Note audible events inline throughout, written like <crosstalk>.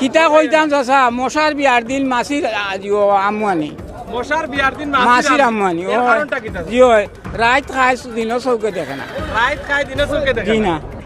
কিতা কইতাম চাচা মশার বিয়ার দিন মাছির আম মশার বিয়ার দিন মাসি রামমানি ও জি হয় রাত খাই দিন চৌকে দেখে না রাত খাই দিন চৌকে দেখে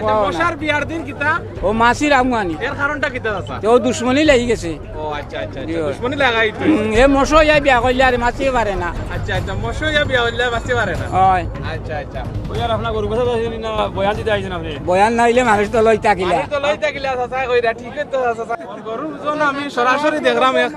আচ্ছা, না মশার বিয়ার দিন কিতা ও মাসি রামমানি এর কারণটা কিতা আছে ও দুশ্মনী লাগি গেছে ও আচ্ছা আচ্ছা, আচ্ছা দুশ্মনী লাগাই তো এ মশো ইয়া বিয়া কইলে আর মাসি পারে না আচ্ছা আচ্ছা মশো ইয়া বিয়া কইলে মাসি পারে না হয় আচ্ছা আচ্ছা ওই আর আপনা গরু কথা দাইছেন না বয়ান দিতে আইছেন আপনি বয়ান নাইলে মানুষ তো লই থাকিলা মানুষ তো লই থাকিলা চাচা কইরা ঠিক তো চাচা গরু জন আমি সরাসরি দেখলাম এক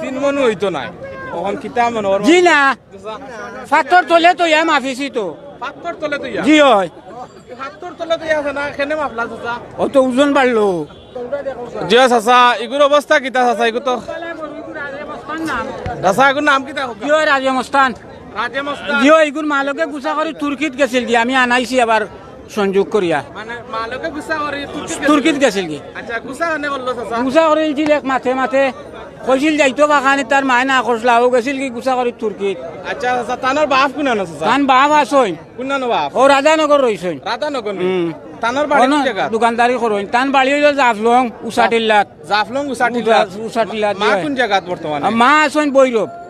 তিন মন হইতো নাই জি না ফাটর তোলে তো ইয়া মাফিছি তো জি হয় তো ওজন বাড়লো জি চাচা এগুর অবস্থা কিতা চাচা এগুর তো চাচা এগুর নাম কিতা জি হয় রাজে মালকে গুছা করে তুর্কিত গেছিল দি আমি আনাইছি আবার সংযোগ করিয়া মানে তুর্কিত গেছিল কি আচ্ছা, গুছা মাথে মাথে কৈছিল যে দায়িত্ব কাৰণে তাৰ মায়ে না কৰিছিল আৰু গৈছিল কি গুচা কৰি তুৰ্কীত আচ্ছা তানৰ বাপ কোনে নাছে তান বাপ আছে কোনো বাপ অ ৰাজানগৰ ৰৈছে ৰাজানগৰ মা আছে বৈৰৱ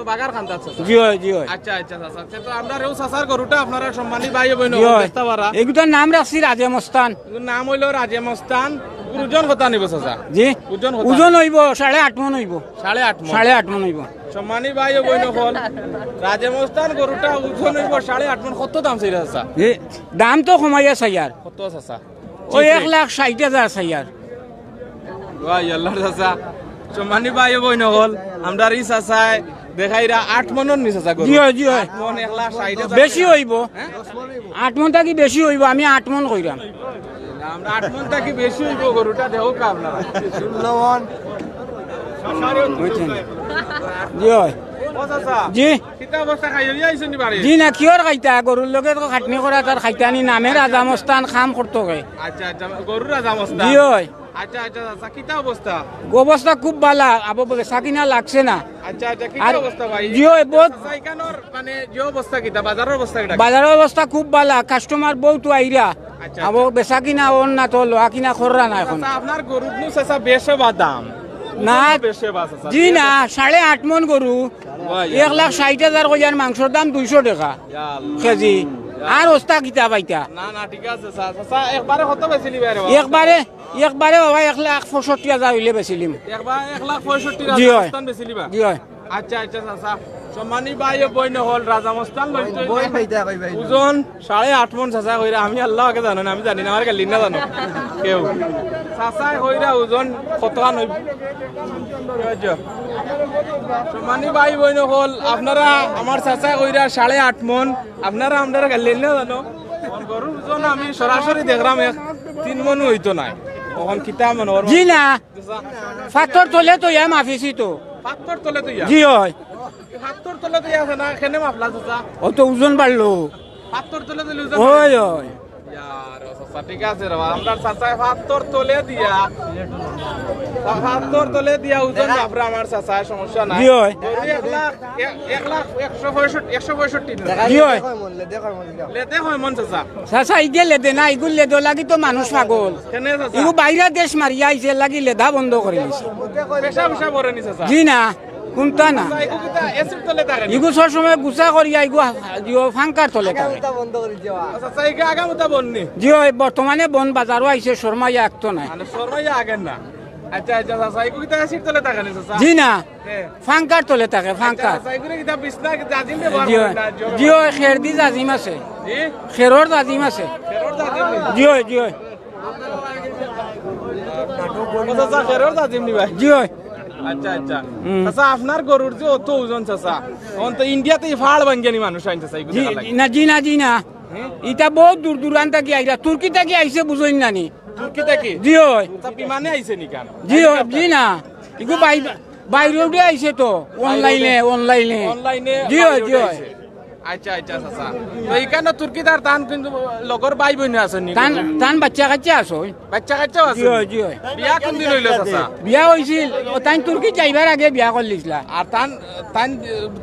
তো বাগার খান আছে দাম চাই তো কমাই আছে ইয়ার চাচা ওই এক লাখ ষাট হাজার আছে ইয়ার আমরা রিস আসায় দেখাইরা আট মনের নিচে জি হ্যাঁ? থাকি আমি না কিয়র খাইতা গরুর লগে খাটনি করা তার খাইতানি নামে রাজা মস্তান খাম করতো আচ্ছা, আচ্ছা জি হয় আচ্ছা আচ্ছা অবস্থা খুব সাকিনা লাগছে না আচ্ছা, আচ্ছা, আচ্ছা, মানে, বাজারের বেচা কিনা না লোহা কিনা না সাড়ে আট মন গরু এক লাখ ষাট হাজার মাংসর দাম দুইশো টাকা কেজি আর ওস্তা কিতা পাইতা একবারে একবারে বাবা এক লাখ পঁয়ষট্টি হাজার হইলে বেচিলিম জি হয় জি হয় আচ্ছা আচ্ছা চাচা সম্মানী ভাই বই নহল রাজা মস্তান ওজন সাড়ে আট মন চাচা আমি আল্লাহকে জানো না আমি জানি না আমার গালি না জানো কেউ চাচাই হইরা ওজন কতখান হইব সম্মানী ভাই বই হল আপনারা আমার চাচাই হইরা সাড়ে আট মন আপনারা আপনারা গালি না জানো আমি সরাসরি দেখলাম এক তিন মন হইতো না তখন কিতা মনে জি ইয়া মাফিছি তো ফাক্টর পাত্তর তলে আছে না কেনে মাফলা চাচা ওজন বাড়লো তলে দিলে তলে দিয়া পাত্তর তলে সমস্যা নাই এক লাখ এক লাখ একশো পঁয়ষট্টি একশো লেদে হয় মন চাচা চাচা ইগে লেদে না ইগুল লেদে লাগি তো মানুষ পাগল ইগু বাইরা দেশ মারিয়া লাগি লেদা বন্ধ করে নিছে পেশা পেশা করে চাচা জি না কোনটা না ইগু সব সময় গুছা করি তলে থাকে বর্তমানে বন বাজারও আইছে শর্মা একতো নাই শর্মা জি না ফাঙ্কার তলে থাকে ফাঙ্কার জিও খের দি জাজিম আছে খেরর জাজিম আছে জিও জিও জিও আচ্ছা আচ্ছা চাচা আপনার গরুর যে অত ওজন চাচা তো ইন্ডিয়াতেই ফাড় ভাঙ্গিয়ানি মানুষ আইন চাচা না জি না জি না ইটা বহুত দূর দূরান্ত কি আইলা তুর্কি কি আইসে বুঝই না নি তুর্কি কি জি হয় বিমানে আইছে নি কেন জি হয় জি না ইগু বাইরে বাইরে আইছে তো অনলাইনে অনলাইনে অনলাইনে জি হয় জি হয় আচ্ছা আচ্ছা চাচা আচ্ছা, আচ্ছা। তো এখানে তুর্কিদার ধান কিন্তু লগর বাই বইন আছে নি ধান ধান বাচ্চা কাচ্চা আছে বাচ্চা কাচ্চা আছে জি জি বিয়া কোন দিন হইল বিয়া হইছিল ও তান তুর্কি যাইবার আগে বিয়া কর আর তান তান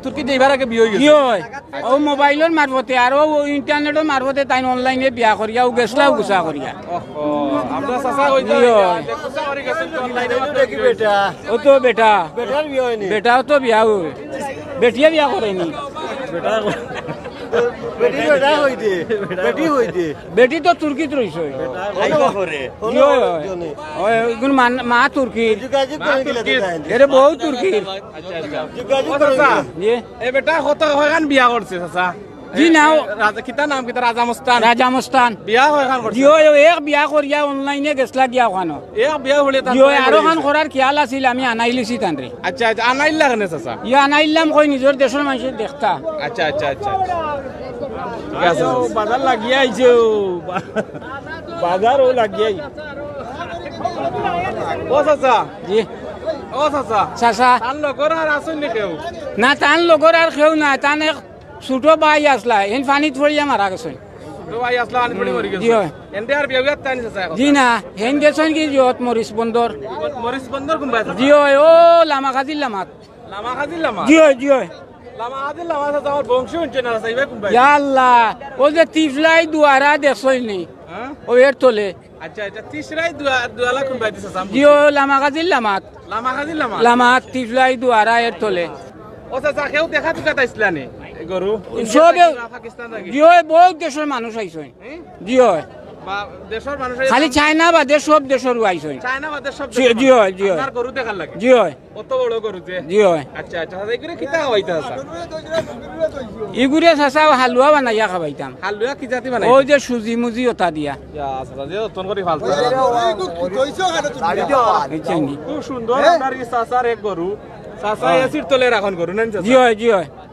তুর্কি যাইবার আগে বিয়া হইছিল হয় ও মোবাইলর মারফতে আর ও ইন্টারনেটর মারফতে তাই অনলাইনে বিয়া করিয়া ও গেছলাও গুসা করিয়া ওহ হই যায় করি অনলাইনে দেখি বেটা ও তো বেটা বেটার বিয়া হইনি বেটাও তো বিয়া হই বেটিয়া বিয়া করেনি বেটা বেটি বেটা হই দে তো তুর্কিত হয় ওই মা তুর্কি বহু তুর্কি আচ্ছা, আচ্ছা। বেটা কত বিয়া করছে চাচা জি নাও রাজা কিতা নাম কিতা রাজা মস্তান রাজা মস্তান বিয়া হয় খান করছে জিও এক বিয়া করিয়া অনলাইনে গেছলা গিয়া খানো এক বিয়া হলে তা জিও আরো খান করার খেয়াল আছিল আমি আনাই আনাইলিছি তানরে আচ্ছা আচ্ছা আনাইলা কেন চাচা ই আনাইলাম কই নিজর দেশের মানুষের দেখতা আচ্ছা আচ্ছা আচ্ছা, আচ্ছা। ঠিক বাজার লাগিয়ে আইছো বাজারও লাগিয়ে আই ও চাচা জি ও চাচা চাচা তান লগর আর আসুন নি কেউ না তান লগর আর কেউ না তান ছোট বাই আসলা এন পানিত পড়িয়া মারা গেছে জি না হেন গেছেন কি জিয়ত মরিস বন্দর মরিস বন্দর কোনবা জিও লামা খাজিল লামাত লামা খাজিল লামা জিও জিও আল্লাহ ও যে তিফলাই দুয়ারা দেখছইনি ও এর তোলে আচ্ছা আচ্ছা তিসরাই দুয়ালা কোনবা দিছে লামা খাজিল লামাত লামা খাজিল লামাত লামাত তিফলাই দুয়ারা এর তোলে ও চাচা কেউ দেখা তুকা গরু সবে বহুত দেশের মানুষ আইসই দিয় খালি চায়না বাদে সব দেশের আইসই চায়না কত বড় গরু যে দিয় আচ্ছা আচ্ছা, আচ্ছা হালুয়া বানাইয়া খাবাইতাম ওই যে সুজি মুজি ওটা দিয়া আচ্ছা, আচ্ছা। খুব সুন্দর আপনার এই সাসার এক গরু সাসা এসির তলে রাখন জি হয় জি হয়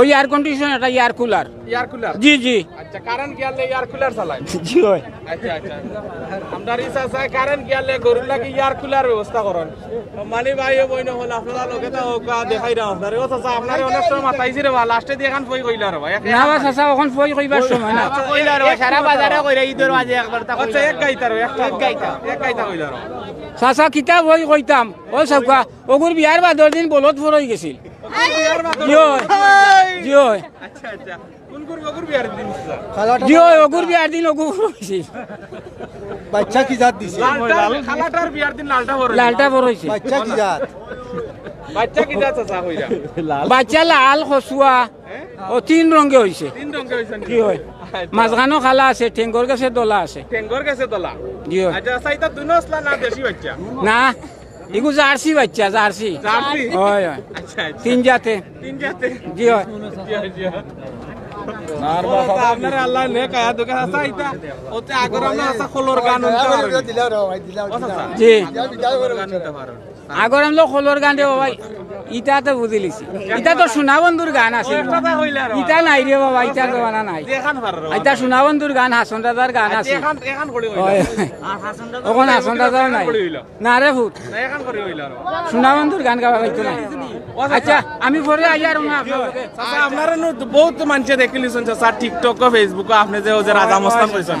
ওই এয়ার কন্ডিশন এটা এয়ার কুলার এয়ার কুলার জি জি আচ্ছা কি এয়ার কুলার চালায় জি আচ্ছা আচ্ছা আমদার ইসা লাগি এয়ার কুলার ব্যবস্থা মানে ভাই ও বইন হল আপনারা দেখাই ও অনেক সময় মাতাইছি রে বা লাস্টে এখন ফই কইলা রে ভাই না চাচা এখন ফই কইবার সময় না আচ্ছা, কইলা রে সারা বাজারে কইরা মাঝে একবার তা আচ্ছা এক গাইতা রে এক গাইতা এক গাইতা কইলা রে চাচা কিতাব হই কইতাম ও সবকা ওগুর বিয়ার বাদর দিন বলত ফুরই গেছিল বাচ্চা লাল খসুয়া ও তিন রঙে হইছে তিন রঙে কি হয় মাঝখানো খালা আছে ঠেঙ্গর গাছে দলা আছে ঠেঙ্গর গাছে দলা আচ্ছা, আচ্ছা, না এগু জার্সি বাচ্চা জার্সি জার্সি হয় হয় আচ্ছা, আচ্ছা। তিন জাতে তিন জাতে জি হয় জি হয় আপনার আগর আমরা গান জি আগর খোলর গান দেব ভাই ইটা তো বুঝে লিছি ইটা তো সোনাবন্ধুর গান আছে ইটা নাই রে বাবা ইটা তো গানা নাই ইটা সোনাবন্ধুর গান হাসন দাদার গান আছে ওখান হাসন দাদাও নাই না রে ভূত সোনাবন্ধুর গান গাওয়া পাইতো আচ্ছা, না আচ্ছা আমি ঘরে আই আর আপনারা বহুত মানুষে দেখিলিছেন স্যার টিকটক ফেসবুক আপনি যে রাজা মস্তান কইছেন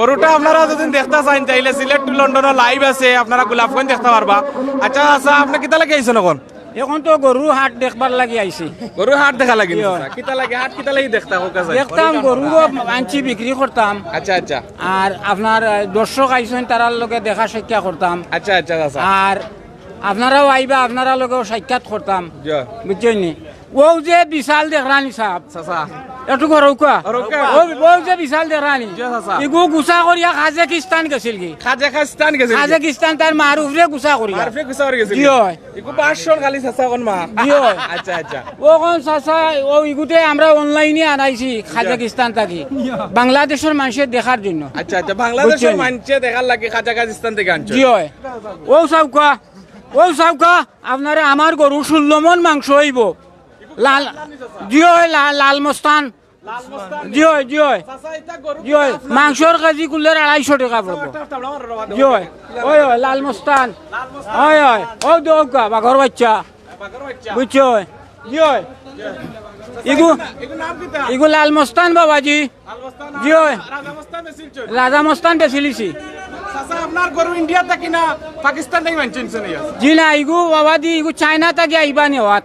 গরুটা আপনারা যদি দেখতে চান তাইলে সিলেট টু লন্ডনের লাইভ আছে আপনারা গোলাপগঞ্জ দেখতে পারবা আচ্ছা আচ্ছা আপনি কিতা লাগে আইছেন এখন এখন তো গরু হাট দেখবার লাগি আইছি গরু হাট দেখা লাগি কিতা লাগে হাট কিতা লাগি দেখতা হোক আছে দেখতাম গরু আনছি বিক্রি করতাম আচ্ছা আচ্ছা আর আপনার দর্শক আইছেন তারার লগে দেখা সাক্ষা করতাম আচ্ছা আচ্ছা আচ্ছা আর আপনারাও আইবা আপনারা লগেও সাক্ষাৎ করতাম বুঝছেন ও যে বিশাল দেখরানি সাহেব একটু রৌকা যে বিশাল দেখরানি ইগু গুসা করিয়া খাজাকিস্তান গেছিল কি খাজাকিস্তান গেছিল খাজাকিস্তান তার গুসা করিয়া গুসা গেছিল চাচা <laughs> আচ্ছা, আচ্ছা। আমরা অনলাইনে আনাইছি খাজাকিস্তান থাকি বাংলাদেশের মানুষের দেখার জন্য আচ্ছা আচ্ছা লাগে আপনারা আমার গরু ষোলো মন মাংস হইব লাল জিও লাল মস্তান জিও জিও জিও মাংসর কেজি কুলের আড়াইশো টাকা পড়ব জিও ওই ওই লাল মস্তান ওই ওই ও দৌকা বাঘর বাচ্চা বুঝছো জিও ইগু ইগু লাল মস্তান বাবাজি জিও রাজা মস্তান বেশি না পাকিস্তান থেকে মেনটেন জি না ইগু বাবাজি ইগু চায়না থেকে আইবা নেওয়াত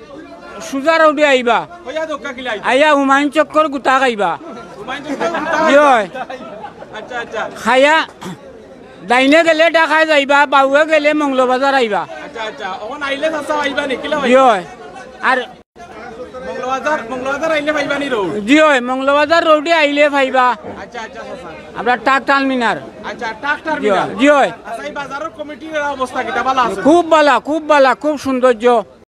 সুজা রৌডে আইবা আইয়া হুমায়ুন চক্কর গুতা গাইবা খাইয়া দাইনে গেলে ডাকাই যাইবা বাউয়ে গেলে মঙ্গলবাজার আইবা আর মঙ্গলবাজার রোডে আইলে ভাইবা আপনার টাক টাল মিনার খুব বালা খুব বালা খুব সৌন্দর্য